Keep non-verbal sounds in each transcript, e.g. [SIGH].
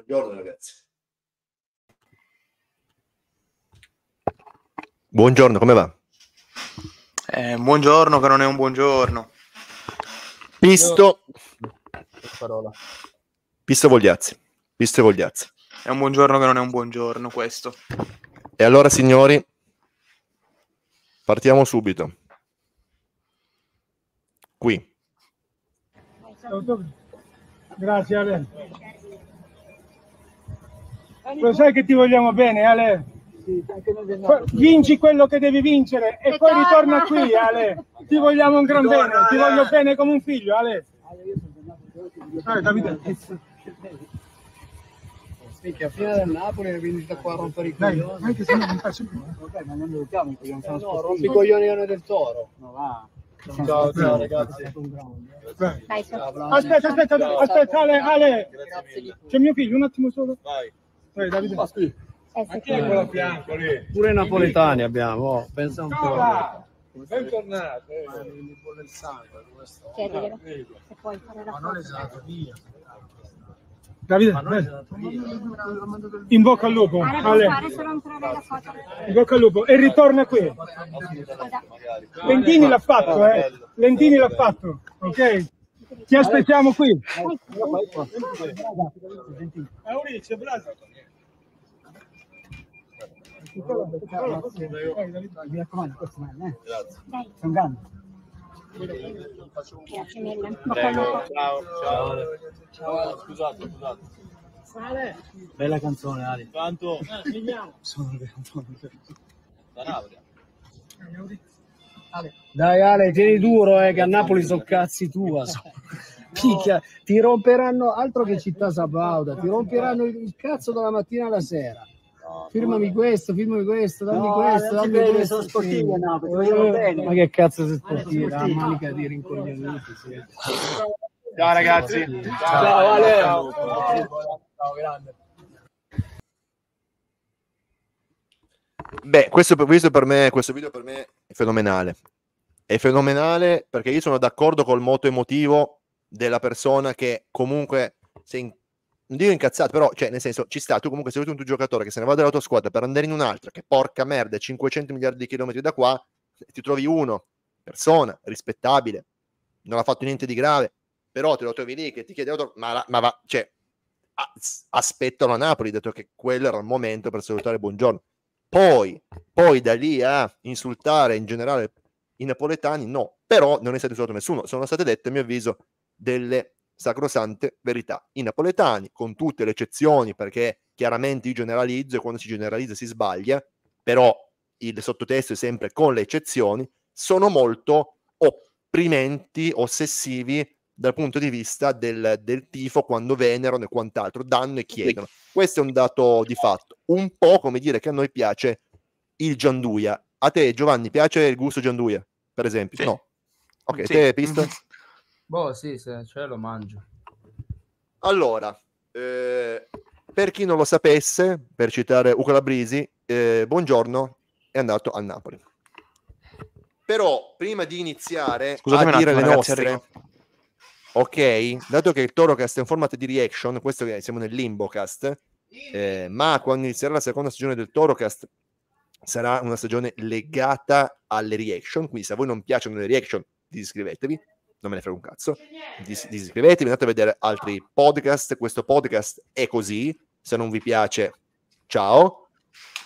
Buongiorno ragazzi. Buongiorno, come va? Eh, buongiorno, che non è un buongiorno. Pisto. Io... Pisto Vogliazzi. Pisto Vogliazzi. È un buongiorno che non è un buongiorno questo. E allora signori, partiamo subito. Qui. Grazie Ale. Lo sai che ti vogliamo bene, Ale? Vinci quello che devi vincere e, poi ritorna qui, Ale. Ti vogliamo un gran bene, ti voglio bene come un figlio, Ale. Ale, io sono tornato. Eh, Davide. Minchia, fino del Napoli è venite qua a rompere i coglioni. Anche se non faccio più. Eh. Vabbè, ma non lo chiamo eh, no, rompi i coglioni del Toro. No, va. Ciao, ciao, ciao ragazzi. Aspetta, aspetta, aspetta, Ale, Ale. C'è mio figlio, un attimo solo. Vai. Dai, Davide, ma qui. Ma chi è quello a fianco lì? Pure i napoletani abbiamo, oh, pensa un Nicola! po'. Bentornato. Eh. Ma mi vuole il sangue questo. Chiedere. Ah, se puoi fare la Ma non esatto, via. Davide, in bocca al lupo. Ale. In bocca al lupo e ritorna qui. Lentini l'ha fatto, eh. Lentini l'ha fatto, ok? Ti aspettiamo qui. Mauricio, bravo. Mi raccomando, questo è eh. Grazie. un grande. Grazie mille. Prego, ciao, ciao. Ciao, scusate, scusate. Sale. Bella canzone, Ali. Tanto. Eh, Sono le canzoni. Da Napoli. Dai Ale, tieni duro eh, che a Napoli sono cazzi tua. So. Picchia, ti romperanno altro che città sabauda, ti romperanno il cazzo dalla mattina alla sera firmami questo, firmami questo, dammi no, questo, dammi credo, questo. Sono sportive, sì. no, perché eh, vogliono bene. Ma che cazzo sei sportive, la manica di rincoglioniti. Sì. Ciao ragazzi. Ciao, ciao Ale. Ciao, ciao, grande. Beh, questo, questo, per me, questo video per me è fenomenale. È fenomenale perché io sono d'accordo col moto emotivo della persona che comunque si in non dico incazzato, però, cioè, nel senso, ci sta. Tu comunque sei un tuo giocatore che se ne va dalla tua squadra per andare in un'altra, che porca merda, 500 miliardi di chilometri da qua, ti trovi uno, persona, rispettabile, non ha fatto niente di grave, però te lo trovi lì che ti chiede autore, ma, ma va, cioè, aspettano a Napoli, detto che quello era il momento per salutare buongiorno. Poi, poi da lì a insultare in generale i napoletani, no, però non è stato insultato nessuno, sono state dette, a mio avviso, delle sacrosante verità. I napoletani, con tutte le eccezioni, perché chiaramente io generalizzo e quando si generalizza si sbaglia, però il sottotesto è sempre con le eccezioni, sono molto opprimenti, ossessivi dal punto di vista del, del tifo quando venerano e quant'altro, danno e chiedono. Questo è un dato di fatto, un po' come dire che a noi piace il gianduia. A te Giovanni piace il gusto gianduia, per esempio? Sì. No. Ok, sì. te Pisto? [LAUGHS] Boh, sì, se ce lo mangio. Allora, eh, per chi non lo sapesse, per citare Ugo Labrisi, eh, buongiorno, è andato a Napoli. Però prima di iniziare Scusatemi a dire attimo, le nostre, ragazzi, ok, dato che il Toro Cast è un format di reaction, questo è, siamo nel limbo cast, eh, ma quando inizierà la seconda stagione del Toro Cast sarà una stagione legata alle reaction, quindi se a voi non piacciono le reaction, iscrivetevi non me ne frega un cazzo. Dis- iscrivetevi, andate a vedere altri podcast. Questo podcast è così. Se non vi piace, ciao.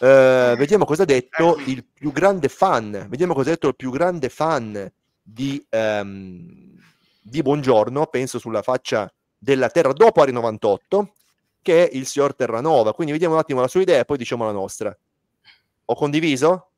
Uh, vediamo cosa ha detto il più grande fan. Vediamo cosa ha detto il più grande fan di, um, di Buongiorno. Penso sulla faccia della Terra dopo Ari 98, che è il signor Terranova. Quindi vediamo un attimo la sua idea e poi diciamo la nostra. Ho condiviso?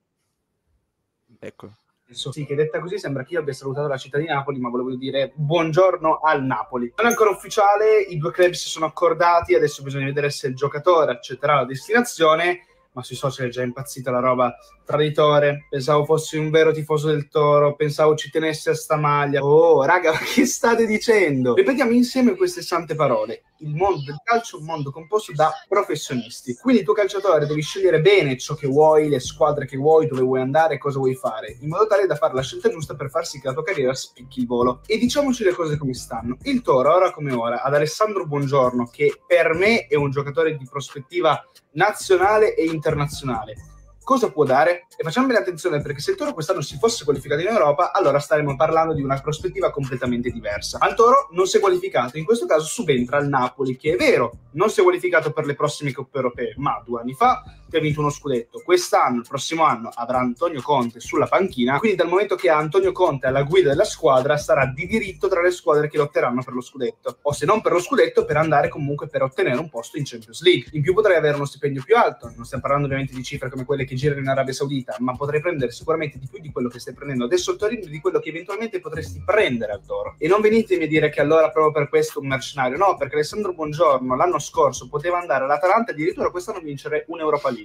Ecco. Sì, che detta così sembra che io abbia salutato la città di Napoli, ma volevo dire buongiorno al Napoli. Non è ancora ufficiale, i due club si sono accordati, adesso bisogna vedere se il giocatore accetterà la destinazione ma sui social è già impazzita la roba. Traditore, pensavo fossi un vero tifoso del Toro, pensavo ci tenesse a sta maglia. Oh, raga, [LAUGHS] ma che state dicendo? Ripetiamo insieme queste sante parole. Il mondo del calcio è un mondo composto da professionisti. Quindi tu calciatore devi scegliere bene ciò che vuoi, le squadre che vuoi, dove vuoi andare, cosa vuoi fare, in modo tale da fare la scelta giusta per far sì che la tua carriera spicchi il volo. E diciamoci le cose come stanno. Il Toro, ora come ora, ad Alessandro Buongiorno, che per me è un giocatore di prospettiva nazionale e internazionale. Cosa può dare? E facciamo bene attenzione perché se il Toro quest'anno si fosse qualificato in Europa, allora staremmo parlando di una prospettiva completamente diversa. Al Toro non si è qualificato, in questo caso subentra il Napoli, che è vero, non si è qualificato per le prossime coppe europee, ma due anni fa che ha vinto uno scudetto. Quest'anno, il prossimo anno, avrà Antonio Conte sulla panchina, quindi dal momento che ha Antonio Conte alla guida della squadra sarà di diritto tra le squadre che lotteranno per lo scudetto, o se non per lo scudetto, per andare comunque per ottenere un posto in Champions League. In più potrei avere uno stipendio più alto, non stiamo parlando ovviamente di cifre come quelle che girano in Arabia Saudita, ma potrei prendere sicuramente di più di quello che stai prendendo adesso al Torino, di quello che eventualmente potresti prendere al Toro. E non venitemi a dire che allora proprio per questo un mercenario, no, perché Alessandro Buongiorno l'anno scorso poteva andare all'Atalanta e addirittura quest'anno vincere un'Europa League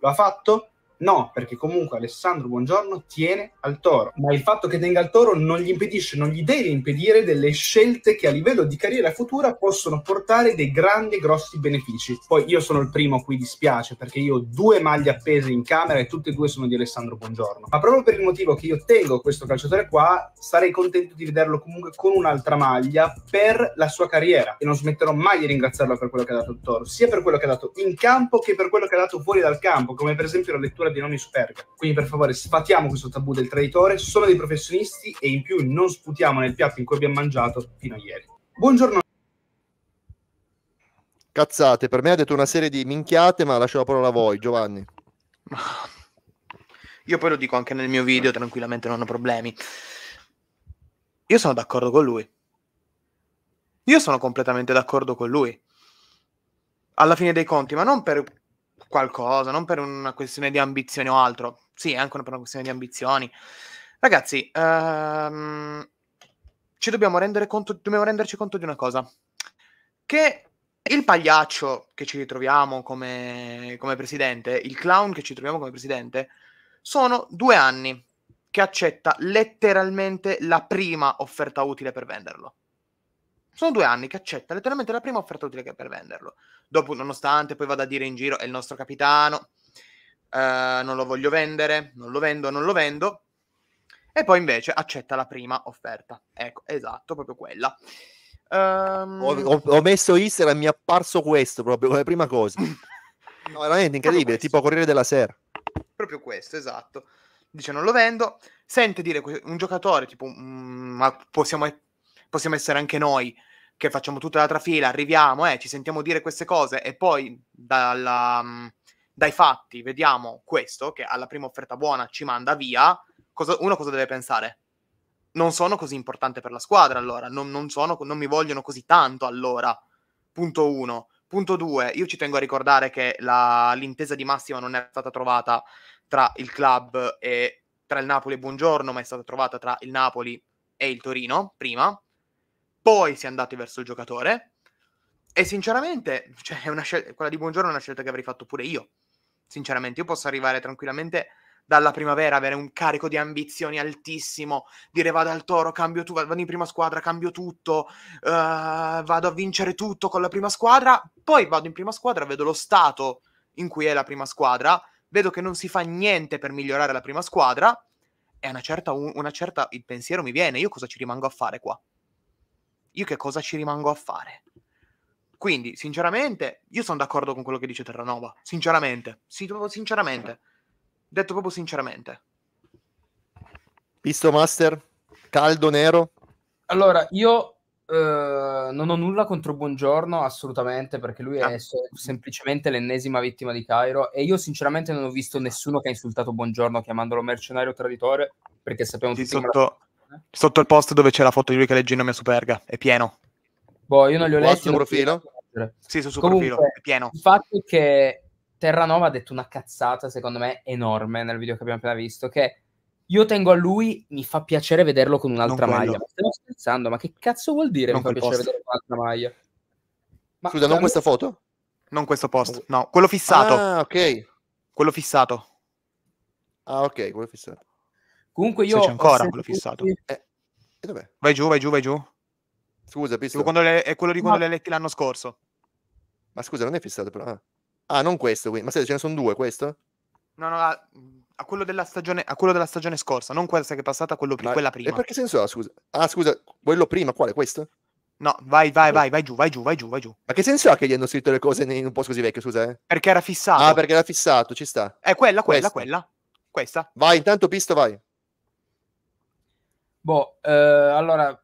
lo ha fatto? No, perché comunque Alessandro Buongiorno tiene al toro, ma il fatto che tenga al toro non gli impedisce, non gli deve impedire delle scelte che a livello di carriera futura possono portare dei grandi e grossi benefici. Poi io sono il primo a cui dispiace perché io ho due maglie appese in camera e tutte e due sono di Alessandro Buongiorno, ma proprio per il motivo che io tengo questo calciatore qua, sarei contento di vederlo comunque con un'altra maglia per la sua carriera e non smetterò mai di ringraziarlo per quello che ha dato il toro, sia per quello che ha dato in campo che per quello che ha dato fuori dal campo, come per esempio la lettura di non superga. Quindi per favore sfatiamo questo tabù del traditore, sono dei professionisti e in più non sputiamo nel piatto in cui abbiamo mangiato fino a ieri. Buongiorno. Cazzate, per me ha detto una serie di minchiate, ma lascio la parola a voi, Giovanni. Io poi lo dico anche nel mio video, tranquillamente non ho problemi. Io sono d'accordo con lui. Io sono completamente d'accordo con lui alla fine dei conti, ma non per qualcosa, non per una questione di ambizioni o altro. Sì, anche per una questione di ambizioni. Ragazzi, ehm, ci dobbiamo rendere conto, dobbiamo renderci conto di una cosa. Che il pagliaccio che ci ritroviamo come, come presidente, il clown che ci troviamo come presidente, sono due anni che accetta letteralmente la prima offerta utile per venderlo. Sono due anni che accetta letteralmente la prima offerta utile per venderlo. Dopo, nonostante, poi vada a dire in giro, è il nostro capitano, eh, non lo voglio vendere, non lo vendo, non lo vendo. E poi invece accetta la prima offerta. Ecco, esatto, proprio quella. Um... Ho, ho, ho, messo Instagram e mi è apparso questo proprio come prima cosa. [LAUGHS] no, veramente incredibile, tipo Corriere della Sera. Proprio questo, esatto. Dice non lo vendo, sente dire un giocatore, tipo, mm, ma possiamo, possiamo essere anche noi, che facciamo tutta la trafila, arriviamo, eh, ci sentiamo dire queste cose e poi dalla, mm, dai fatti vediamo questo, che alla prima offerta buona ci manda via, cosa, uno cosa deve pensare? Non sono così importante per la squadra allora, non, non, sono, non mi vogliono così tanto allora, punto uno. Punto due, io ci tengo a ricordare che la, l'intesa di massima non è stata trovata tra il club e tra il Napoli e Buongiorno, ma è stata trovata tra il Napoli e il Torino prima poi si è andati verso il giocatore. E sinceramente, [LAUGHS] cioè, scel- quella di Buongiorno è una scelta che avrei fatto pure io. Sinceramente, io posso arrivare tranquillamente dalla primavera, avere un carico di ambizioni altissimo, dire vado al toro, cambio tu, vado in prima squadra, cambio tutto, uh, vado a vincere tutto con la prima squadra, poi vado in prima squadra, vedo lo stato in cui è la prima squadra, vedo che non si fa niente per migliorare la prima squadra, e una certa, una certa il pensiero mi viene, io cosa ci rimango a fare qua? io che cosa ci rimango a fare? Quindi, sinceramente, io sono d'accordo con quello che dice Terranova. Sinceramente, sinceramente, detto proprio sinceramente. Visto, Master, caldo nero. Allora, io Uh, non ho nulla contro Buongiorno, assolutamente, perché lui è ah. sem- semplicemente l'ennesima vittima di Cairo e io sinceramente non ho visto nessuno che ha insultato Buongiorno chiamandolo mercenario traditore, perché sappiamo sì, tutti sotto, Sotto il post dove c'è la foto di lui che legge il nome a Superga, è pieno. Boh, io non li ho letti. Sul profilo? Sì, sul suo Comunque, profilo, è pieno. Il fatto è che Terranova ha detto una cazzata, secondo me, enorme nel video che abbiamo appena visto, che io tengo a lui, mi fa piacere vederlo con un'altra maglia. Ma stiamo scherzando, ma che cazzo vuol dire non mi fa piacere vederlo con un'altra maglia? Ma Scusa, non questa foto? Non questo post, no, quello fissato. Ah, ok. Quello fissato. Ah, ok, quello fissato. Comunque io... Se c'è ancora quello fissato. Che... Eh, eh, vai giù, vai giù, vai giù. Scusa, pistola. le, è quello di quando no. le letti l'anno scorso. Ma scusa, non è fissato però. Ah, ah non questo qui. Ma se ce ne sono due, questo? No, no, a, a, quello stagione, a, quello della stagione, scorsa, non questa che è passata, quello, Ma, quella prima. E perché senso ha, scusa? Ah, scusa, quello prima, quale, questo? No, vai, vai, ecco. vai, vai giù, vai giù, vai giù, vai giù. Ma che senso ha che gli hanno scritto le cose in un posto così vecchio, scusa? Eh? Perché era fissato. Ah, perché era fissato, ci sta. È quella, quella, questa. quella. Questa. Vai, intanto pisto, vai. Boh, eh, allora,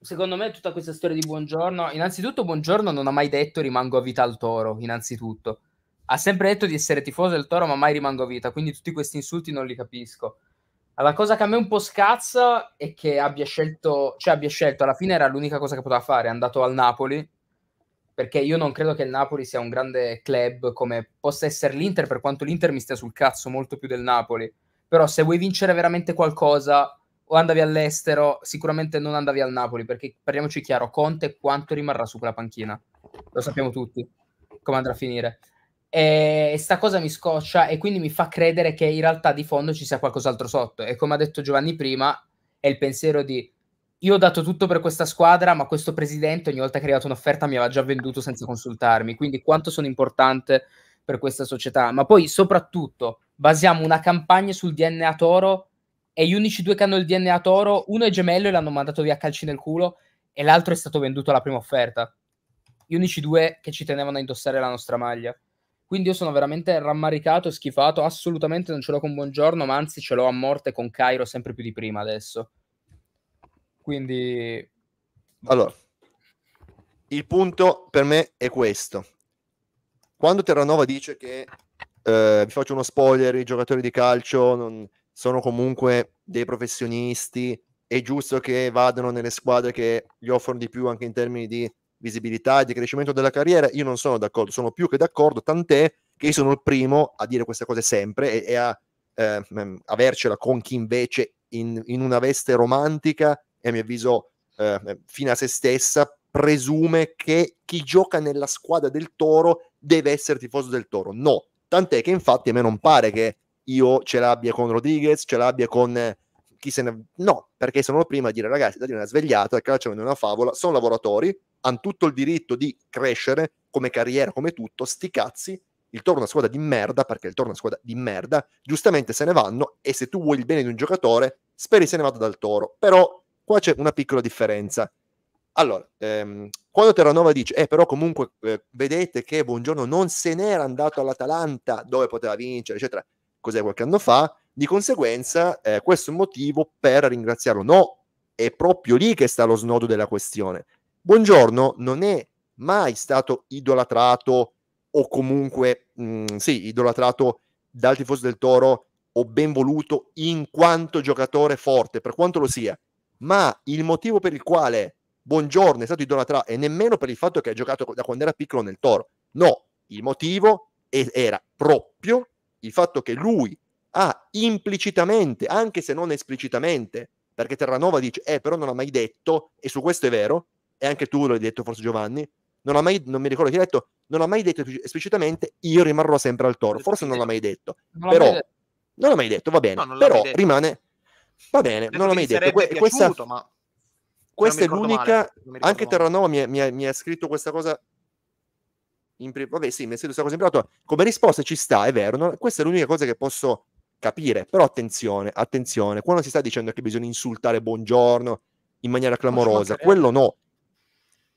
secondo me tutta questa storia di Buongiorno, innanzitutto Buongiorno non ha mai detto rimango a vita al toro, innanzitutto. Ha sempre detto di essere tifoso del toro, ma mai rimango a vita, quindi tutti questi insulti non li capisco. La cosa che a me un po' scazza è che abbia scelto, cioè abbia scelto, alla fine era l'unica cosa che poteva fare, è andato al Napoli, perché io non credo che il Napoli sia un grande club come possa essere l'Inter, per quanto l'Inter mi stia sul cazzo molto più del Napoli. Però se vuoi vincere veramente qualcosa, o andavi all'estero, sicuramente non andavi al Napoli, perché parliamoci chiaro, Conte quanto rimarrà su quella panchina? Lo sappiamo tutti come andrà a finire. E sta cosa mi scoccia e quindi mi fa credere che in realtà di fondo ci sia qualcos'altro sotto. E come ha detto Giovanni prima, è il pensiero di io ho dato tutto per questa squadra, ma questo presidente ogni volta che è arrivata un'offerta mi aveva già venduto senza consultarmi, quindi quanto sono importante per questa società. Ma poi soprattutto basiamo una campagna sul DNA Toro e gli unici due che hanno il DNA toro, uno è gemello e l'hanno mandato via a calci nel culo, e l'altro è stato venduto alla prima offerta. Gli unici due che ci tenevano a indossare la nostra maglia. Quindi io sono veramente rammaricato e schifato. Assolutamente non ce l'ho con buongiorno, ma anzi ce l'ho a morte con Cairo sempre più di prima adesso. Quindi. Allora, il punto per me è questo. Quando Terranova dice che, eh, vi faccio uno spoiler, i giocatori di calcio non, sono comunque dei professionisti, è giusto che vadano nelle squadre che gli offrono di più anche in termini di visibilità e di crescimento della carriera, io non sono d'accordo, sono più che d'accordo, tant'è che io sono il primo a dire queste cose sempre e, e a eh, avercela con chi invece in, in, una veste romantica e a mio avviso eh, ehm, fino a se stessa presume che chi gioca nella squadra del toro deve essere tifoso del toro. No, tant'è che infatti a me non pare che io ce l'abbia con Rodriguez, ce l'abbia con eh, chi se ne... No, perché sono prima a dire ragazzi, date una svegliata, il calcio è una favola, sono lavoratori, hanno tutto il diritto di crescere come carriera, come tutto, sti cazzi, il torno a squadra di merda, perché il torno a squadra di merda, giustamente se ne vanno e se tu vuoi il bene di un giocatore, speri se ne vada dal toro. Però qua c'è una piccola differenza. Allora, ehm, quando Terranova dice, eh però comunque eh, vedete che Buongiorno non se n'era andato all'Atalanta dove poteva vincere, eccetera, cos'è qualche anno fa, di conseguenza eh, questo è un motivo per ringraziarlo. No, è proprio lì che sta lo snodo della questione. Buongiorno non è mai stato idolatrato o comunque, mh, mm, sì, idolatrato dal tifoso del Toro o ben voluto in quanto giocatore forte, per quanto lo sia. Ma il motivo per il quale Buongiorno è stato idolatrato e nemmeno per il fatto che ha giocato da quando era piccolo nel Toro. No, il motivo era proprio il fatto che lui ha implicitamente, anche se non esplicitamente, perché Terranova dice, eh però non l'ha mai detto, e su questo è vero, e anche tu l'hai detto forse Giovanni, non, ha mai, non mi ricordo chi ha detto, non ha mai detto esplicitamente io rimarrò sempre al toro, forse non l'ha mai detto, non però mai detto. non l'ha mai detto, va bene, no, però rimane, va bene, non l'ha mai detto. Que- piaciuto, questa, ma questa è l'unica, male, anche Terranova mi, mi, mi ha scritto questa cosa Imprim- vabbè, sì, mi è stato imprimerato. Come risposta ci sta, è vero. No? Questa è l'unica cosa che posso capire. Però attenzione, attenzione, quando si sta dicendo che bisogna insultare buongiorno in maniera clamorosa, quello no.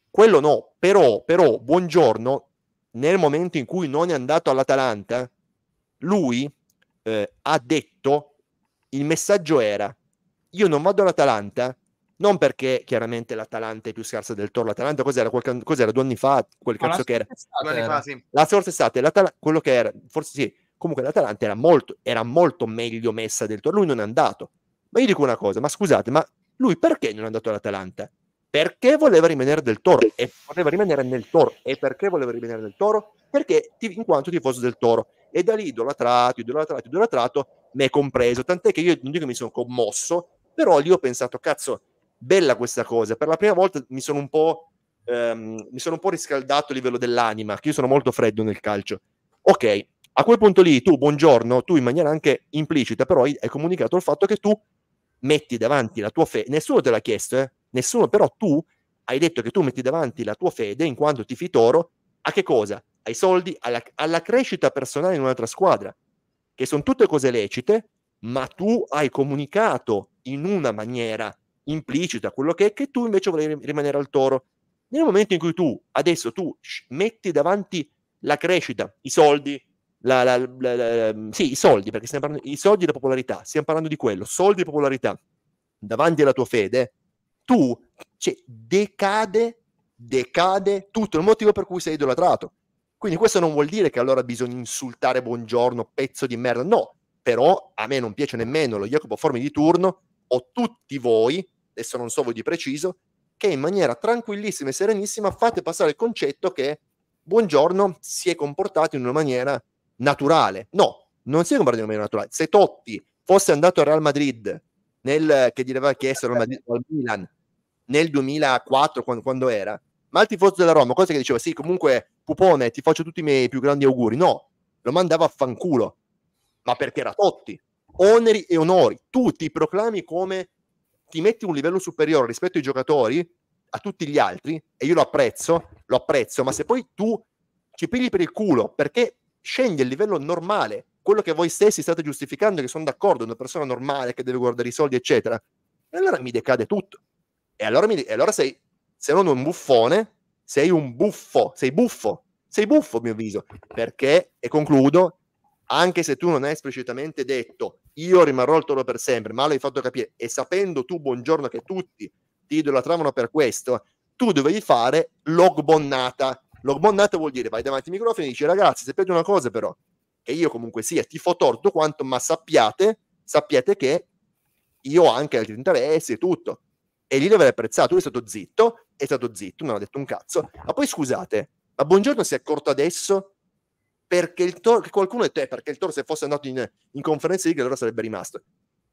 Quello no, però, però buongiorno nel momento in cui non è andato all'Atalanta, lui eh, ha detto il messaggio era io non vado all'Atalanta non perché chiaramente l'Atalanta è più scarsa del Toro, l'Atalanta cos'era, quel, cos'era due anni fa, quel cazzo che era. Estate, era. Fa, sì. La scorsa estate, quello che era, forse sì, comunque l'Atalanta era molto, era molto meglio messa del Toro, lui non è andato. Ma io dico una cosa, ma scusate, ma lui perché non è andato all'Atalanta? Perché voleva rimanere del Toro e voleva rimanere nel Toro e perché voleva rimanere nel Toro? Perché in quanto tifoso del Toro e da lì idolatrato, idolatrato, idolatrato, me compreso, tant'è che io non dico che mi sono commosso, però lì ho pensato, cazzo, bella questa cosa. Per la prima volta mi sono un po', ehm, mi sono un po' riscaldato a livello dell'anima, che io sono molto freddo nel calcio. Ok, a quel punto lì tu, buongiorno, tu in maniera anche implicita, però hai comunicato il fatto che tu metti davanti la tua fede, nessuno te l'ha chiesto, eh? nessuno, però tu hai detto che tu metti davanti la tua fede in quanto tifi toro a che cosa? Ai soldi, alla, alla crescita personale in un'altra squadra, che sono tutte cose lecite, ma tu hai comunicato in una maniera implicita, quello che è, che tu invece volevi rimanere al toro. Nel momento in cui tu, adesso tu metti davanti la crescita, i soldi, la, la, la, mm, sì, i soldi, perché stiamo parlando, i soldi e la popolarità, stiamo parlando di quello, soldi e popolarità, davanti alla tua fede, tu cioè, decade, decade tutto il motivo per cui sei idolatrato. Quindi questo non vuol dire che allora bisogna insultare buongiorno, pezzo di merda, no, però a me non piace nemmeno lo Jacopo Formi di turno, o tutti voi adesso non so voi di preciso, che in maniera tranquillissima e serenissima fate passare il concetto che buongiorno si è comportato in una maniera naturale. No, non si è comportato in una maniera naturale. Se Totti fosse andato al Real Madrid, nel, che gli aveva chiesto al, Madrid, al Milan nel 2004, quando, quando era, ma il tifoso della Roma, cosa che diceva, sì, comunque cupone, ti faccio tutti i miei più grandi auguri. No, lo mandava a fanculo, ma perché era Totti. Oneri e onori, tu ti proclami come ti metti un livello superiore rispetto ai giocatori, a tutti gli altri, e io lo apprezzo, lo apprezzo, ma se poi tu ci pigli per il culo perché scendi il livello normale, quello che voi stessi state giustificando, che sono d'accordo, una persona normale che deve guardare i soldi, eccetera, e allora mi decade tutto. E allora, mi, e allora sei, se non un buffone, sei un buffo, sei buffo, sei buffo a mio avviso, perché, e concludo, anche se tu non hai esplicitamente detto io rimarrò il toro per sempre, ma lo fatto capire e sapendo tu, buongiorno, che tutti ti idolatravano per questo, tu dovevi fare log bonnata. vuol dire vai davanti ai microfoni e dici ragazzi, sapete una cosa però, che io comunque sia tifo torto quanto, ma sappiate, sappiate che io ho anche altri interessi e tutto. E lì l'avrei apprezzato, lui è stato zitto, è stato zitto, non ha detto un cazzo. Ma poi scusate, ma buongiorno si è accorto adesso perché il Tor, qualcuno ha detto, eh, perché il Toro se fosse andato in, in conferenza league allora sarebbe rimasto.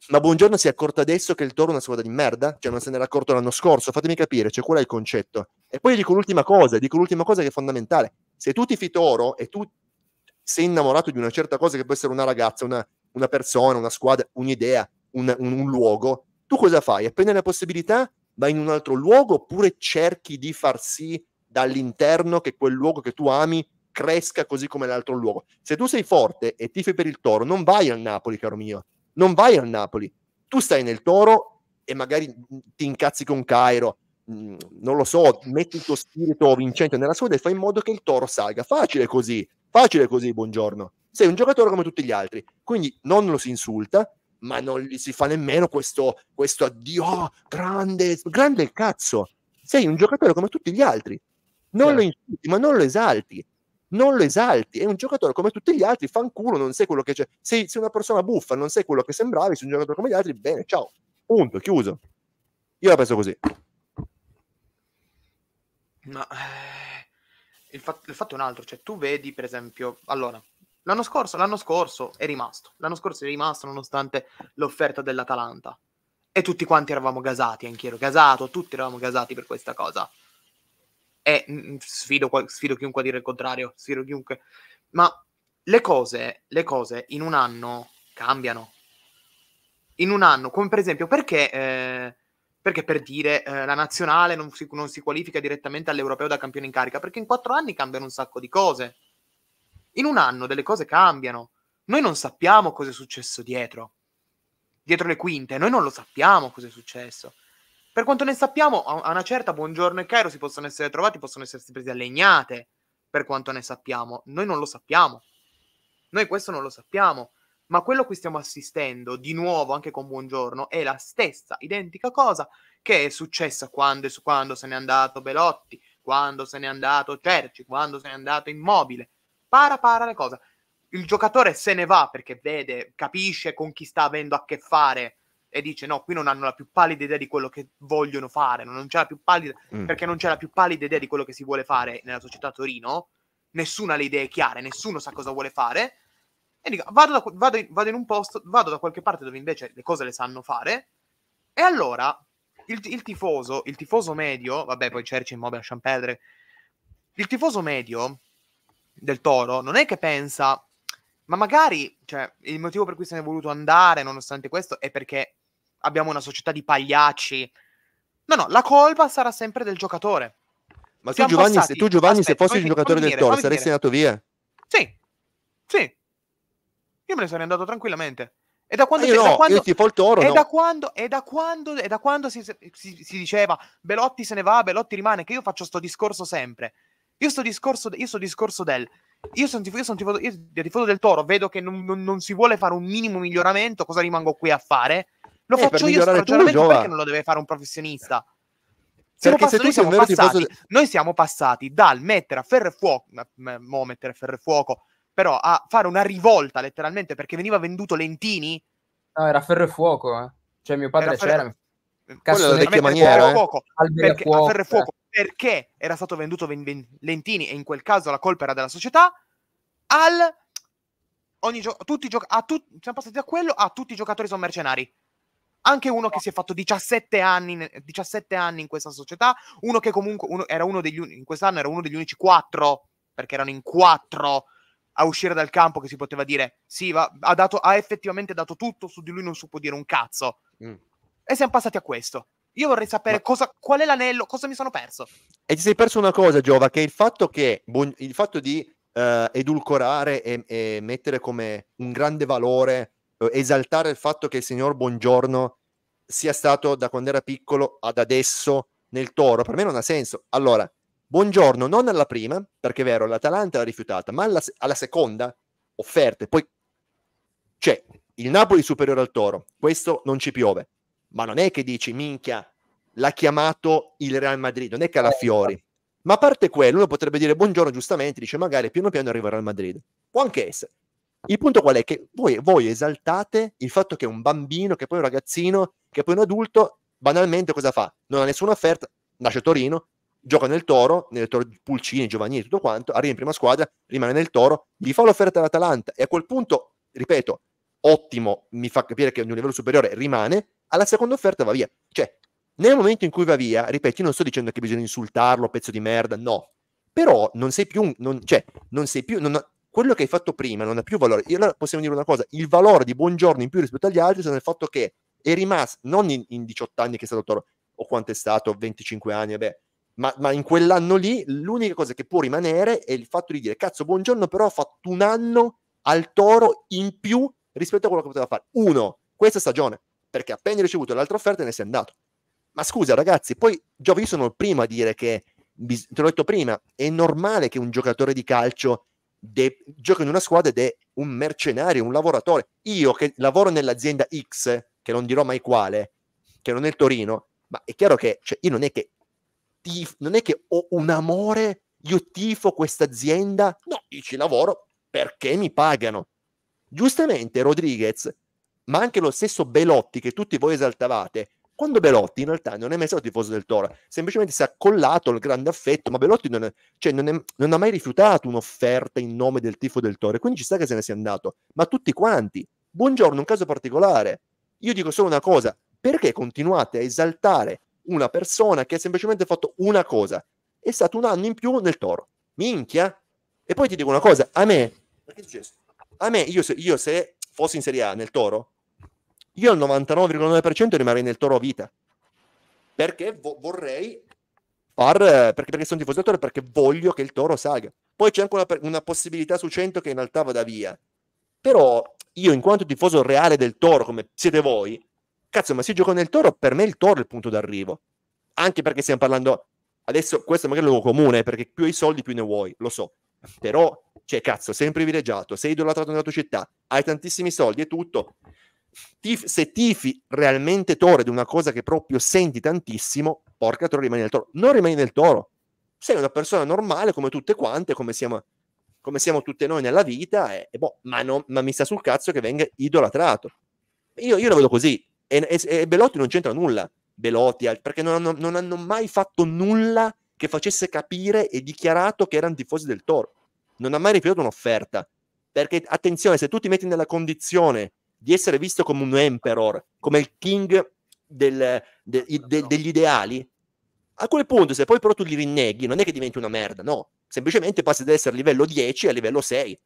Ma buongiorno si è accorto adesso che il Toro è una squadra di merda? Cioè non se n'era accorto l'anno scorso? Fatemi capire, cioè qual è il concetto? E poi dico l'ultima cosa, dico l'ultima cosa che è fondamentale. Se tu tifi Toro e tu sei innamorato di una certa cosa che può essere una ragazza, una, una persona, una squadra, un'idea, un, un, un luogo, tu cosa fai? Appena la possibilità vai in un altro luogo oppure cerchi di far sì dall'interno che quel luogo che tu ami cresca così come l'altro luogo. Se tu sei forte e tifi per il Toro, non vai al Napoli, caro mio, non vai al Napoli. Tu stai nel Toro e magari mm, ti incazzi con Cairo, mm, non lo so, metti il tuo spirito vincente nella squadra e fai in modo che il Toro salga. Facile così, facile così, buongiorno. Sei un giocatore come tutti gli altri, quindi non lo si insulta, ma non gli si fa nemmeno questo, questo addio oh, grande, grande il cazzo. Sei un giocatore come tutti gli altri. Non sì. lo insulti, ma non lo esalti non lo esalti, è un giocatore come tutti gli altri, fanculo, non sei quello che c'è. Sei, sei una persona buffa, non sei quello che sembravi, sei un giocatore come gli altri, bene, ciao, punto, chiuso. Io la penso così. Ma eh, il, fatto, il fatto è un altro, cioè tu vedi per esempio, allora, l'anno scorso, l'anno scorso è rimasto, l'anno scorso è rimasto nonostante l'offerta dell'Atalanta e tutti quanti eravamo gasati, anch'io ero gasato, tutti eravamo gasati per questa cosa e eh, mm, mm, sfido, sfido, chiunque a dire il contrario, sfido chiunque. Ma le cose, le cose in un anno cambiano. In un anno, come per esempio, perché, eh, perché per dire eh, la nazionale non si, non si qualifica direttamente all'europeo da campione in carica? Perché in quattro anni cambiano un sacco di cose. In un anno delle cose cambiano. Noi non sappiamo cosa è successo dietro, dietro le quinte, noi non lo sappiamo cosa è successo. Per quanto ne sappiamo, a una certa Buongiorno e Cairo si possono essere trovati, possono essersi presi a legnate, per quanto ne sappiamo. Noi non lo sappiamo. Noi questo non lo sappiamo. Ma quello a cui stiamo assistendo, di nuovo anche con Buongiorno, è la stessa identica cosa che è successa quando, quando se n'è andato Belotti, quando se n'è andato Cerci, quando se n'è andato Immobile. Para, para le cose. Il giocatore se ne va perché vede, capisce con chi sta avendo a che fare e dice no, qui non hanno la più pallida idea di quello che vogliono fare, non c'è la più pallida, mm. perché non c'è la più pallida idea di quello che si vuole fare nella società Torino, nessuno ha le idee chiare, nessuno sa cosa vuole fare, e dico vado, da, vado, vado in un posto, vado da qualche parte dove invece le cose le sanno fare, e allora il, il tifoso, il tifoso medio, vabbè poi Cerci, in Immobile, a Champedre, il tifoso medio del Toro non è che pensa... Ma magari, cioè, il motivo per cui se ne è voluto andare, nonostante questo, è perché abbiamo una società di pagliacci. No, no, la colpa sarà sempre del giocatore. Ma tu Giovanni, passati... se, tu Giovanni, Aspetta, se fossi il giocatore del Toro, saresti andato via? Sì, sì. Io me ne sarei andato tranquillamente. E da quando, ah, no, da quando, toro, e no. da quando, e da quando, e da quando si, si, si, diceva Belotti se ne va, Belotti rimane, che io faccio sto discorso sempre. Io sto discorso, io sto discorso del... Io sono, tifo, io sono tifoso, io, tifoso del Toro, vedo che non, non, non si vuole fare un minimo miglioramento, cosa rimango qui a fare? Lo eh, faccio io sto ragionamento tu, perché non lo deve fare un professionista? Siamo perché pass- se noi, siamo passati, tifoso... noi siamo passati dal mettere a ferro e fuoco, mo mettere a ferro e fuoco, però a fare una rivolta letteralmente perché veniva venduto Lentini. No, era ferro e fuoco, eh. cioè mio padre era c'era. Cazzo, di che maniera? Eh? Fuoco, perché, a ferro e eh. fuoco perché era stato venduto ven- ven- Lentini e in quel caso la colpa era della società al ogni gio- tutti i giocatori siamo passati da quello a tutti i giocatori sono mercenari anche uno che si è fatto 17 anni, 17 anni in questa società, uno che comunque uno, era uno degli unici, in quest'anno era uno degli unici quattro, perché erano in quattro a uscire dal campo che si poteva dire sì, va, ha, dato, ha effettivamente dato tutto, su di lui non si può dire un cazzo. Mm. E siamo passati a questo. Io vorrei sapere Ma... cosa, qual è l'anello, cosa mi sono perso. E ti sei perso una cosa, Giova, che il fatto, che, il fatto di uh, edulcorare e, e mettere come un grande valore eh, esaltare il fatto che il signor Buongiorno sia stato da quando era piccolo ad adesso nel Toro, per me non ha senso. Allora, Buongiorno non alla prima, perché è vero, l'Atalanta l'ha rifiutata, ma alla, alla seconda offerte. Poi c'è cioè, il Napoli superiore al Toro, questo non ci piove, ma non è che dici minchia, l'ha chiamato il Real Madrid, non è Calafiori. Eh, ma a parte quello, uno potrebbe dire buongiorno giustamente, dice magari piano piano arriverà al Madrid. Può anche essere. Il punto qual è? Che voi, voi esaltate il fatto che un bambino, che poi un ragazzino, che poi un adulto, banalmente cosa fa? Non ha nessuna offerta, nasce a Torino, gioca nel Toro, nel Toro Pulcini, Giovanni, tutto quanto, arriva in prima squadra, rimane nel Toro, gli fa l'offerta all'Atalanta e a quel punto, ripeto, ottimo, mi fa capire che a un livello superiore rimane, alla seconda offerta va via. Cioè, nel momento in cui va via, ripeto, io non sto dicendo che bisogna insultarlo, pezzo di merda, no. Però non sei più, non, cioè, non sei più, non, quello che hai fatto prima non ha più valore. E allora possiamo dire una cosa, il valore di Buongiorno in più rispetto agli altri sono nel fatto che è rimasto, non in, in 18 anni che è stato toro, o quanto è stato, 25 anni, vabbè, ma, ma, in quell'anno lì l'unica cosa che può rimanere è il fatto di dire, cazzo, Buongiorno però ha fatto un anno al toro in più rispetto a quello che poteva fare. Uno, questa stagione, perché appena ricevuto l'altra offerta ne sei andato. Ma scusa ragazzi, poi Giove, io sono il primo a dire che, te l'ho detto prima, è normale che un giocatore di calcio de, gioca in una squadra ed è un mercenario, un lavoratore. Io che lavoro nell'azienda X, che non dirò mai quale, che non è il Torino, ma è chiaro che cioè, io non è che, tif- non è che ho un amore, io tifo questa azienda, no, io ci lavoro perché mi pagano. Giustamente Rodriguez, ma anche lo stesso Belotti che tutti voi esaltavate, quando Belotti in realtà non è mai stato tifoso del Toro, semplicemente si è accollato al grande affetto, ma Belotti non, è, cioè non, è, non ha mai rifiutato un'offerta in nome del tifo del Toro, quindi ci sta che se ne sia andato. Ma tutti quanti, buongiorno, un caso particolare. Io dico solo una cosa, perché continuate a esaltare una persona che ha semplicemente fatto una cosa? È stato un anno in più nel Toro. Minchia! E poi ti dico una cosa, a me, a me, io se, io se fossi in Serie A nel Toro, io al 99,9% rimarrei nel Toro a Vita. Perché vo- vorrei far, eh, perché, perché sono tifoso del Toro, perché voglio che il Toro salga. Poi c'è anche una, una possibilità su 100 che in realtà vada via. Però io in quanto tifoso reale del Toro, come siete voi, cazzo, ma se gioco nel Toro, per me il Toro è il punto d'arrivo. Anche perché stiamo parlando adesso questo magari è un luogo comune eh, perché più hai soldi più ne vuoi, lo so, però cioè cazzo, sei un privilegiato, sei idolatrato nella tua città, hai tantissimi soldi e tutto, tif- se tifi realmente Toro ed è una cosa che proprio senti tantissimo, porca Toro rimani nel Toro. Non rimani nel Toro. Sei una persona normale come tutte quante, come siamo, come siamo tutte noi nella vita, e, e boh, ma, no, ma, mi sta sul cazzo che venga idolatrato. Io, io lo vedo così. E, e, e, Belotti non c'entra nulla. Belotti, perché non hanno, non hanno mai fatto nulla che facesse capire e dichiarato che erano tifosi del Toro. Non ha mai rifiutato un'offerta. Perché attenzione, se tu ti metti nella condizione di essere visto come un emperor, come il king del, de, de, degli ideali, a quel punto se poi però tu li rinneghi non è che diventi una merda, no, semplicemente passi da essere a livello 10 a livello 6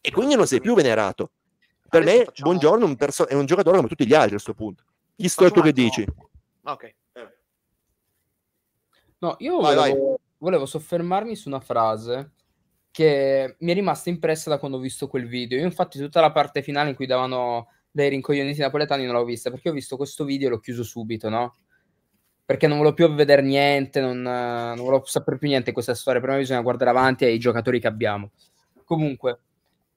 e quindi non sei più venerato. Per Adesso me facciamo... Buongiorno un perso- è un giocatore come tutti gli altri a questo punto. Gli tu che dici. Ah, ok. Eh. No, io vai, volevo, vai. volevo soffermarmi su una frase che mi è rimasta impressa da quando ho visto quel video. Io infatti tutta la parte finale in cui davano dai rincoglioniti napoletani non l'ho vista, perché ho visto questo video e l'ho chiuso subito, no? Perché non volevo più vedere niente, non, non volevo sapere più niente di questa storia, prima bisogna guardare avanti ai giocatori che abbiamo. Comunque,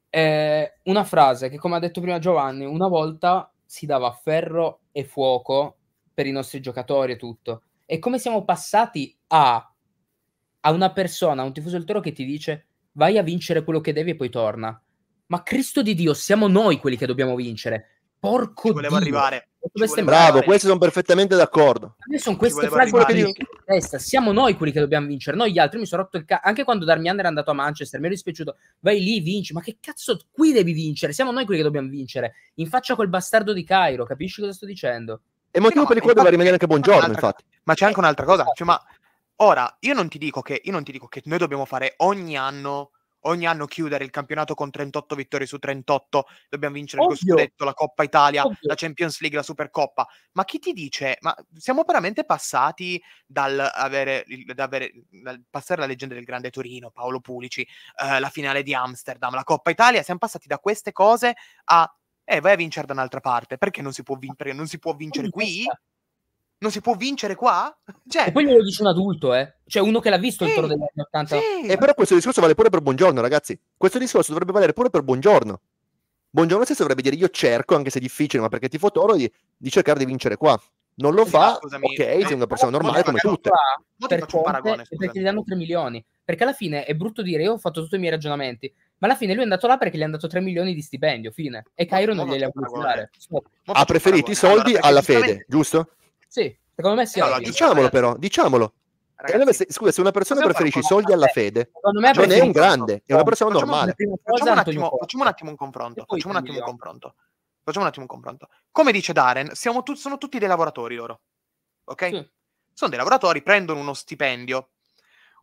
eh, una frase che, come ha detto prima Giovanni, una volta si dava ferro e fuoco per i nostri giocatori e tutto. E come siamo passati a, a una persona, a un tifoso del toro che ti dice vai a vincere quello che devi e poi torna. Ma Cristo di Dio, siamo noi quelli che dobbiamo vincere. Porco Ci volevo Dio. arrivare. Bravo, questi sono perfettamente d'accordo. Adesso sono queste frasi che in testa. Siamo noi quelli che dobbiamo vincere, noi gli altri. Mi sono rotto il cazzo. Anche quando Darmian era andato a Manchester, mi è dispiaciuto. Vai lì, vinci. Ma che cazzo, qui devi vincere. Siamo noi quelli che dobbiamo vincere. In faccia a quel bastardo di Cairo, capisci cosa sto dicendo? E motivo no, per il quale doveva rimanere anche buongiorno, infatti. Ma c'è anche un'altra cosa. Esatto. Cioè, ma ora, io non ti dico che, io non ti dico che noi dobbiamo fare ogni anno ogni anno chiudere il campionato con 38 vittorie su 38, dobbiamo vincere Ovvio. il scudetto, la Coppa Italia, Ovvio. la Champions League, la Supercoppa. Ma chi ti dice? Ma siamo veramente passati dal avere, avere dal passare la leggenda del Grande Torino, Paolo Pulici, eh, la finale di Amsterdam, la Coppa Italia, siamo passati da queste cose a eh, vai a vincere da un'altra parte, perché non si può, vin- non si può vincere qui? non si può vincere qua? Cioè... E poi glielo dice un adulto, eh? Cioè uno che l'ha visto sì, il toro degli anni 80. Sì. E eh, però questo discorso vale pure per buongiorno, ragazzi. Questo discorso dovrebbe valere pure per buongiorno. Buongiorno stesso dovrebbe dire io cerco, anche se è difficile, ma perché ti toro, di, di cercare di vincere qua. Non lo sì, esatto, fa, scusami, ok, eh, sei una persona no, normale come tutte. Qua, per conte, paragone, perché gli danno 3 milioni. Perché alla fine è brutto dire, io ho fatto tutti i miei ragionamenti, ma alla fine lui è andato là perché gli hanno dato 3 milioni di stipendio, fine. E Cairo non glieli ha voluto dare. Ha preferito i soldi allora, alla fede, giusto? Sì, secondo me sì. Allora, diciamolo però, diciamolo. Ragazzi, se, scusa, se una persona preferisce i soldi alla fede, non è un grande, è una persona facciamo normale. Un, facciamo, un attimo, facciamo un attimo un confronto. Facciamo un attimo un confronto. Facciamo un attimo un confronto. Come dice Darren, tu- sono tutti dei lavoratori loro. Ok? Sì. Sono dei lavoratori, prendono uno stipendio.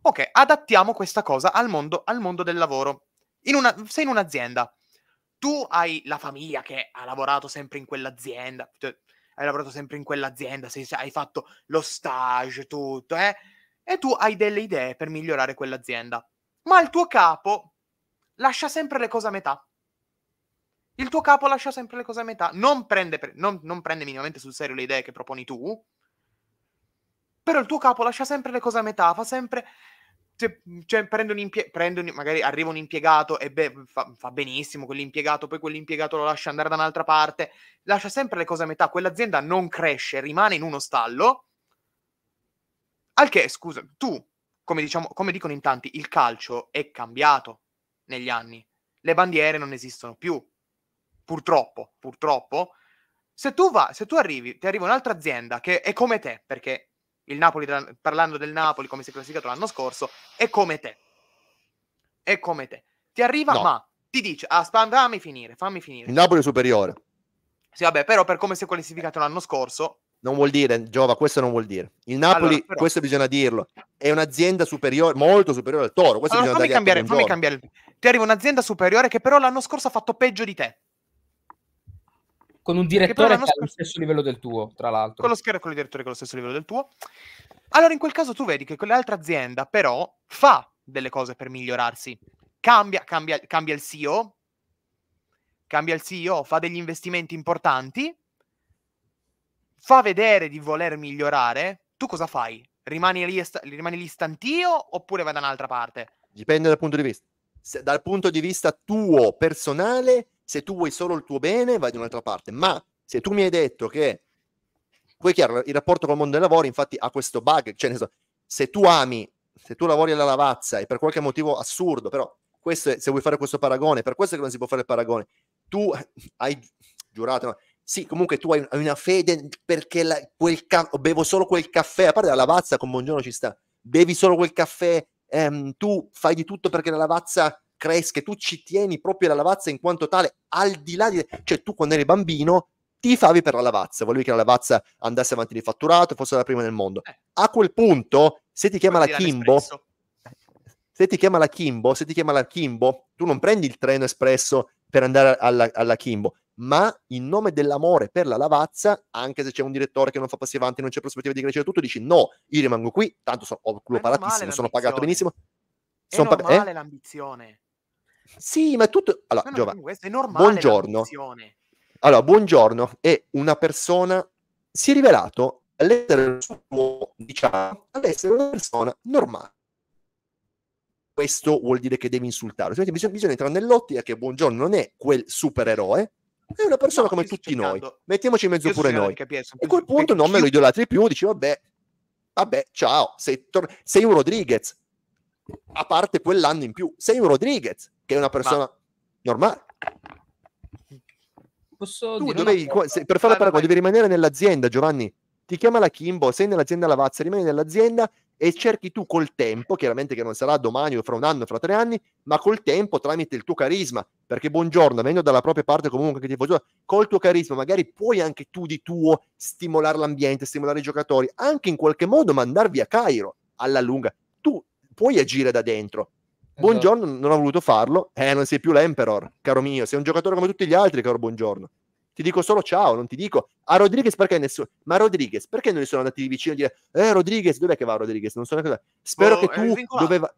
Ok, adattiamo questa cosa al mondo, al mondo del lavoro. In una, sei in un'azienda, tu hai la famiglia che ha lavorato sempre in quell'azienda, cioè, hai lavorato sempre in quell'azienda, sei, hai fatto lo stage, tutto, eh? E tu hai delle idee per migliorare quell'azienda. Ma il tuo capo lascia sempre le cose a metà. Il tuo capo lascia sempre le cose a metà, non prende, per, non, non prende minimamente sul serio le idee che proponi tu, però il tuo capo lascia sempre le cose a metà, fa sempre se, cioè, prendo un impie- prendo un, magari arriva un impiegato e beh, fa, fa, benissimo quell'impiegato, poi quell'impiegato lo lascia andare da un'altra parte, lascia sempre le cose a metà, quell'azienda non cresce, rimane in uno stallo. Al che, scusa, tu, come, diciamo, come dicono in tanti, il calcio è cambiato negli anni, le bandiere non esistono più, purtroppo, purtroppo. Se tu, va, se tu arrivi, ti arriva un'altra azienda che è come te, perché il Napoli, parlando del Napoli, come si è classificato l'anno scorso, è come te. È come te. Ti arriva, no. ma ti dice, ah, fammi finire, fammi finire. Il Napoli è superiore. Sì, vabbè, però per come si è classificato l'anno scorso... Non vuol dire, Giova, questo non vuol dire. Il Napoli, allora, però... questo bisogna dirlo, è un'azienda superiore, molto superiore al Toro. Questo allora, fammi cambiare, fammi cambiare. Ti arriva un'azienda superiore che però l'anno scorso ha fatto peggio di te con un direttore che ha lo stesso livello del tuo, tra l'altro. Con lo schermo e con il direttore che ha lo stesso livello del tuo. Allora in quel caso tu vedi che quell'altra azienda però fa delle cose per migliorarsi. Cambia, cambia, cambia il CEO, cambia il CEO, fa degli investimenti importanti, fa vedere di voler migliorare. Tu cosa fai? Rimani lì, rimani lì stantio oppure vai da un'altra parte? Dipende dal punto di vista. Se, dal punto di vista tuo, personale, se tu vuoi solo il tuo bene, vai da un'altra parte. Ma se tu mi hai detto che poi è chiaro, il rapporto col mondo del lavoro, infatti, ha questo bug. Cioè, se tu ami, se tu lavori alla lavazza e per qualche motivo assurdo, però questo è, se vuoi fare questo paragone, per questo che non si può fare il paragone, tu [LAUGHS] hai giurato, no? sì, comunque tu hai una fede perché la, ca- bevo solo quel caffè, a parte la lavazza con buongiorno ci sta, bevi solo quel caffè, ehm, tu fai di tutto perché la lavazza cresca, tu ci tieni proprio la Lavazza in quanto tale, al di là di... cioè tu quando eri bambino ti favi per la Lavazza, volevi che la Lavazza andasse avanti di fatturato, fosse la prima nel mondo. Eh. A quel punto, se ti chiama Guardi la Kimbo... se ti chiama la Kimbo, se ti chiama la Kimbo, tu non prendi il treno espresso per andare alla, alla, Kimbo, ma in nome dell'amore per la Lavazza, anche se c'è un direttore che non fa passi avanti, non c'è prospettiva di crescere, tutto dici no, io rimango qui, tanto sono, ho culo paratissimo, sono pagato benissimo. È sono normale pa- eh? l'ambizione. Sì, ma è tutto... Allora, no, Giova, no, è normale buongiorno. Allora, buongiorno. E una persona si è rivelato all'essere, suo, diciamo, all'essere una persona normale questo vuol dire che devi insultarlo. Cioè, bisogna, bisogna, entrare nell'ottica che Buongiorno non è quel supereroe, è una persona no, come tutti noi. Mettiamoci in mezzo pure noi. a quel punto non me lo idolatri più, dici vabbè, vabbè, ciao, sei, tor- sei, un Rodriguez. A parte quell'anno in più, sei un Rodriguez che è una persona Ma... normale. Posso tu dovevi, una... se, per fare la parola, devi rimanere nell'azienda, Giovanni. Ti chiama la Kimbo, sei nell'azienda Lavazza, rimani nell'azienda e cerchi tu col tempo, chiaramente che non sarà domani o fra un anno, fra tre anni, ma col tempo tramite il tuo carisma, perché buongiorno, venendo dalla propria parte comunque che ti faccio, col tuo carisma magari puoi anche tu di tuo stimolare l'ambiente, stimolare i giocatori, anche in qualche modo mandarvi a Cairo alla lunga. Tu puoi agire da dentro, Buongiorno esatto. non ha voluto farlo, eh, non sei più l'Emperor, caro mio, sei un giocatore come tutti gli altri, caro Buongiorno. Ti dico solo ciao, non ti dico a ah, Rodriguez perché nessuno. Ma Rodriguez, perché non gli sono andati vicino a dire "Eh Rodriguez, dov'è che va Rodriguez?" Non so neanche cosa. Spero oh, che tu doveva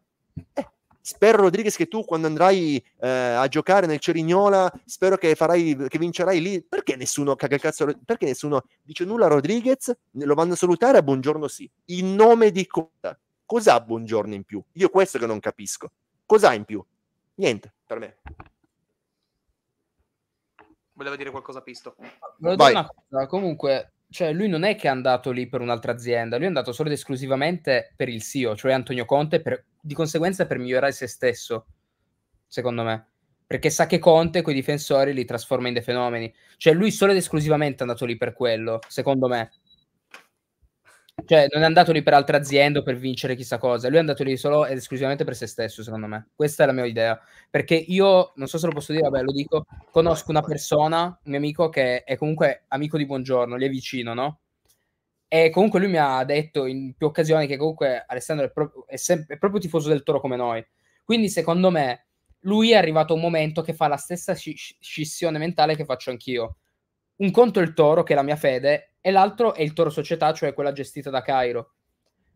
eh, Spero Rodriguez che tu quando andrai eh, a giocare nel Cerignola, spero che, farai, che vincerai lì. Perché nessuno caga il cazzo? Perché nessuno dice nulla a Rodriguez? Lo vanno a salutare a buongiorno sì. In nome di cosa? Cos'ha buongiorno in più? Io questo che non capisco. Cos'ha in più? Niente, per me. Volevo dire qualcosa Pisto. Volevo cosa, comunque, cioè lui non è che è andato lì per un'altra azienda, lui è andato solo ed esclusivamente per il CEO, cioè Antonio Conte, per, di conseguenza per migliorare se stesso, secondo me. Perché sa che Conte quei difensori li trasforma in dei fenomeni. Cioè lui solo ed esclusivamente è andato lì per quello, secondo me. Cioè, non è andato lì per altre aziende o per vincere chissà cosa. Lui è andato lì solo ed esclusivamente per se stesso, secondo me. Questa è la mia idea. Perché io, non so se lo posso dire, vabbè, lo dico, conosco una persona, un mio amico, che è comunque amico di buongiorno, gli è vicino, no? E comunque lui mi ha detto in più occasioni che comunque Alessandro è proprio, è sem- è proprio tifoso del Toro come noi. Quindi, secondo me, lui è arrivato a un momento che fa la stessa scissione mentale che faccio anch'io. Un conto il Toro, che è la mia fede, e l'altro è il Toro Società, cioè quella gestita da Cairo.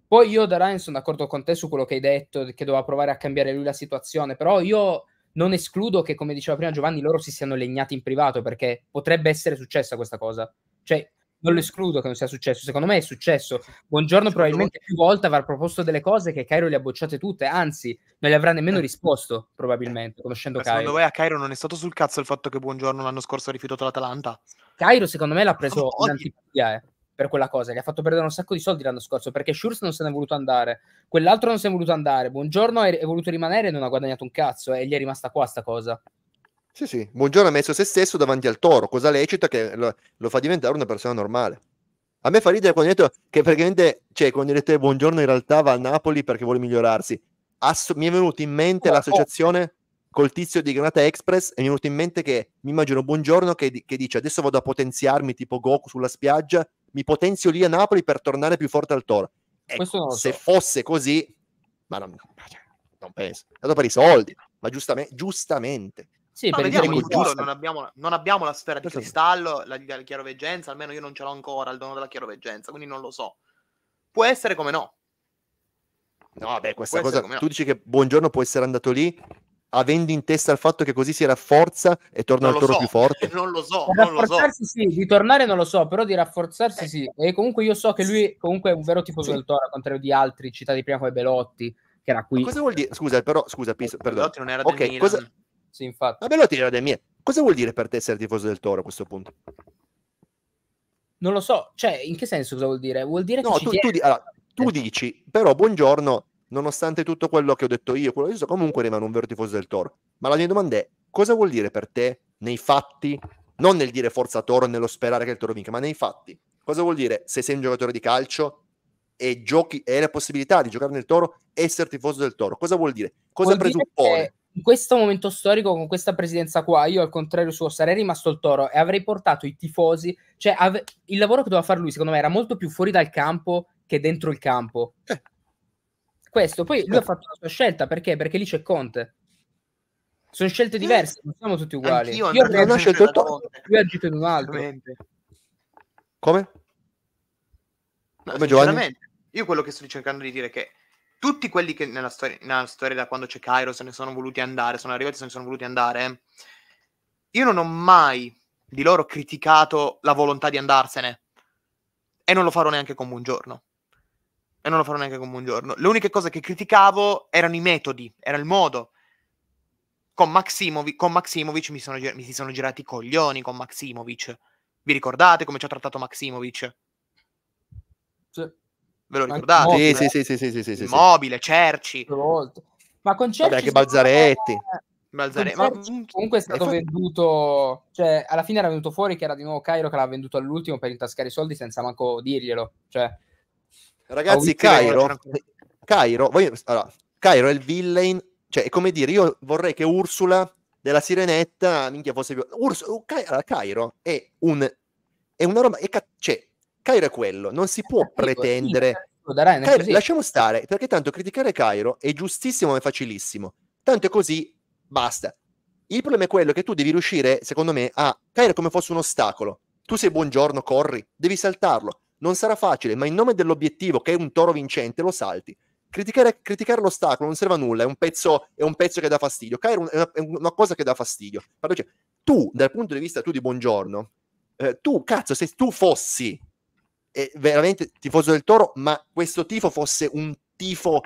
Poi io da Ryan sono d'accordo con te su quello che hai detto, che doveva provare a cambiare lui la situazione, però io non escludo che, come diceva prima Giovanni, loro si siano legnati in privato, perché potrebbe essere successa questa cosa. Cioè, non lo escludo che non sia successo. Secondo me è successo. Buongiorno, probabilmente più volte avrà proposto delle cose che Cairo le ha bocciate tutte, anzi, non le avrà nemmeno eh. risposto, probabilmente, eh. conoscendo Cairo. Secondo voi a Cairo non è stato sul cazzo il fatto che Buongiorno l'anno scorso ha rifiutato l'Atalanta? Cairo, secondo me, l'ha preso oh, in antipatia, eh, Per quella cosa, gli ha fatto perdere un sacco di soldi l'anno scorso perché Schurz non se n'è voluto andare, quell'altro non se n'è voluto andare. Buongiorno è, è voluto rimanere e non ha guadagnato un cazzo eh, e gli è rimasta qua sta cosa. Sì, sì. Buongiorno ha messo se stesso davanti al toro, cosa lecita che lo, lo fa diventare una persona normale. A me fa ridere quando ho detto che praticamente, cioè, quando ho detto buongiorno in realtà va a Napoli perché vuole migliorarsi. Asso- mi è venuto in mente oh, l'associazione oh. col tizio di Granata Express e mi è venuto in mente che mi immagino buongiorno che, che dice adesso vado a potenziarmi tipo Goku sulla spiaggia, mi potenzio lì a Napoli per tornare più forte al toro. Ecco, so. se fosse così, ma non, non penso. È andato per i soldi, ma giustamente. giustamente. Sì, no, per vediamo, il giuro, non abbiamo, non abbiamo, la sfera di cristallo, la, la chiaroveggenza, almeno io non ce l'ho ancora, il dono della chiaroveggenza, quindi non lo so. Può essere come no. No, beh, questa può cosa, tu no. dici che buongiorno può essere andato lì avendo in testa il fatto che così si rafforza e torna non al toro so, più forte. [LAUGHS] Non lo so, non rafforzarsi lo so. sì, di tornare non lo so, però di rafforzarsi eh. sì. E comunque io so che lui comunque è un vero tipo sì. del toro, al contrario di altri citati prima come Belotti, che era qui. Ma cosa vuol dire? Scusa, però, scusa, eh, penso, Belotti non era okay, del cosa... Milan sì, infatti. Vabbè, lo tira del mio. Cosa vuol dire per te essere tifoso del Toro a questo punto? Non lo so, cioè, in che senso cosa vuol dire? Vuol dire no, che tu, tu, di- allora, tu dici, però, buongiorno, nonostante tutto quello che ho detto io, quello che ho detto, comunque rimane un vero tifoso del Toro. Ma la mia domanda è, cosa vuol dire per te, nei fatti, non nel dire forza Toro, nello sperare che il Toro vinca, ma nei fatti? Cosa vuol dire se sei un giocatore di calcio e giochi e hai la possibilità di giocare nel Toro, essere tifoso del Toro? Cosa vuol dire? Cosa vuol presupponere? in questo momento storico, con questa presidenza qua, io al contrario suo sarei rimasto il toro e avrei portato i tifosi, cioè ave- il lavoro che doveva fare lui secondo me era molto più fuori dal campo che dentro il campo. Eh. Questo, poi lui ha certo. fatto la sua scelta, perché? Perché lì c'è Conte. Sono scelte eh. diverse, non siamo tutti uguali. Anch'io io ho scelto il toro, lui ha agito in un altro. Come? No, Come Giovanni? Io quello che sto cercando di dire è che tutti quelli che nella storia, nella storia da quando c'è Cairo se ne sono voluti andare, sono arrivati se ne sono voluti andare, io non ho mai di loro criticato la volontà di andarsene e non lo farò neanche con Buongiorno. E non lo farò neanche con Buongiorno. Le uniche cose che criticavo erano i metodi, era il modo. Con, Maximovi- con Maximovic mi, sono, mi si sono girati i coglioni con Maximovic. Vi ricordate come ci ha trattato Maximovic? Sì. Ve lo ricordate? Mobile, sì, sì, sì, sì, sì, sì, sì, Immobile, Cerci. Ma con Cerci... Vabbè, che Balzaretti. Stava... Balzare... Ma... Mm, comunque è stato eh, fatto... venduto, cioè alla fine era venuto fuori che era di nuovo Cairo che l'ha venduto all'ultimo per intascare i soldi senza manco dirglielo. Cioè, Ragazzi, Cairo, eh, Cairo, voglio... allora, Cairo è il villain, cioè è come dire, io vorrei che Ursula della Sirenetta, minchia, fosse più... Urs... Cairo, Cairo è un... È una roba, è, ca... cioè, Cairo è quello, non si eh, può pretendere... Cairo, lasciamo stare, perché tanto criticare Cairo è giustissimo ma è facilissimo. Tanto è così, basta. Il problema è quello che tu devi riuscire, secondo me, a Cairo come fosse un ostacolo. Tu sei buongiorno, corri, devi saltarlo. Non sarà facile, ma in nome dell'obiettivo, che è un toro vincente, lo salti. Criticare, criticare, l'ostacolo non serve a nulla, è un pezzo, è un pezzo che dà fastidio. Cairo è una, è una, cosa che dà fastidio. tu, dal punto di vista tu di buongiorno, eh, tu, cazzo, se tu fossi eh, veramente tifoso del Toro, ma questo tifo fosse un tifo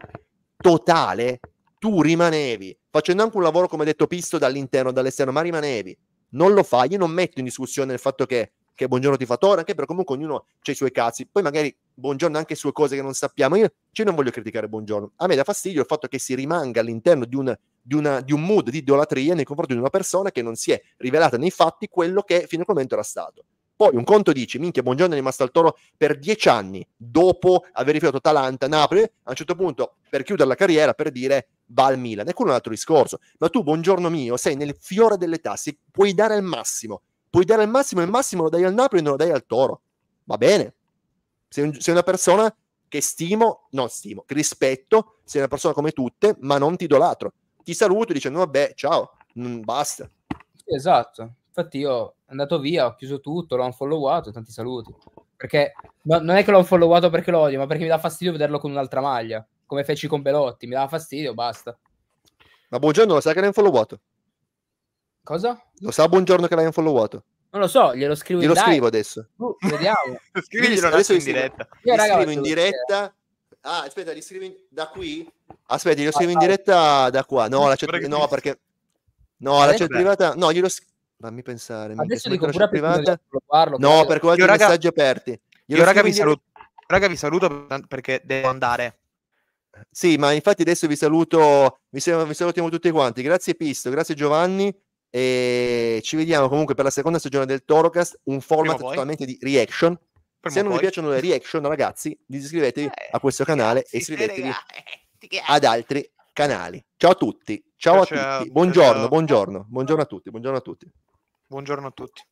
totale, tu rimanevi, facendo anche un lavoro, come detto, pisto dall'interno, dall'esterno, ma rimanevi. Non lo fai, io non metto in discussione il fatto che, che buongiorno tifatore, anche perché comunque ognuno ha i suoi cazzi, poi magari buongiorno anche su cose che non sappiamo, io cioè, non voglio criticare buongiorno, a me dà fastidio il fatto che si rimanga all'interno di un, di, una, di un mood di idolatria nei confronti di una persona che non si è rivelata nei fatti quello che fino al momento era stato. Poi un conto dici, minchia, Buongiorno è rimasto al Toro per dieci anni dopo aver rifiutato Atalanta, Napoli, a un certo punto per chiudere la carriera, per dire va al Milan. è quello un altro discorso. Ma tu, Buongiorno mio, sei nel fiore delle tasse, puoi dare al massimo. Puoi dare al massimo il massimo lo dai al Napoli e non lo dai al Toro. Va bene. sei, un, sei una persona che stimo, non stimo, che rispetto, sei una persona come tutte, ma non ti idolatro. Ti saluto e dici, no, vabbè, ciao, mm, basta. Esatto. Infatti io è andato via, ho chiuso tutto, l'ho unfollowato e tanti saluti. Perché no, non è che l'ho unfollowato perché lo odio, ma perché mi dà fastidio vederlo con un'altra maglia, come feci con Belotti, mi dava fastidio, basta. Ma buongiorno, lo sai che l'hai unfollowato? Cosa? Lo sa buongiorno che l'hai unfollowato? Non lo so, glielo scrivo glielo in Glielo scrivo adesso. Uh, vediamo. [LAUGHS] Scriviglielo adesso in diretta. Io, ragazzi, scrivo in diretta. Ah, aspetta, li scrivi in... da qui? Aspetta, glielo ah, scrivo ah, in diretta da qua. No, la chat... no perché... No, la chat privata... No, glielo scrivo fammi pensare. Adesso dico pure privata. Parlo, no, per quello di messaggi aperti. Io, io raga, vi saluto. raga vi saluto perché devo andare. Sì, ma infatti adesso vi saluto, vi, salutiamo tutti quanti. Grazie Pisto, grazie Giovanni e ci vediamo comunque per la seconda stagione del Torocast, un format Prima totalmente poi. di reaction. Prima Se non poi. vi piacciono le reaction, ragazzi, iscrivetevi eh, a questo canale e iscrivetevi eh, ad altri canali. Ciao a tutti, ciao, ciao a ciao. tutti. Buongiorno, ciao. buongiorno, buongiorno a tutti, buongiorno a tutti. Buongiorno a tutti.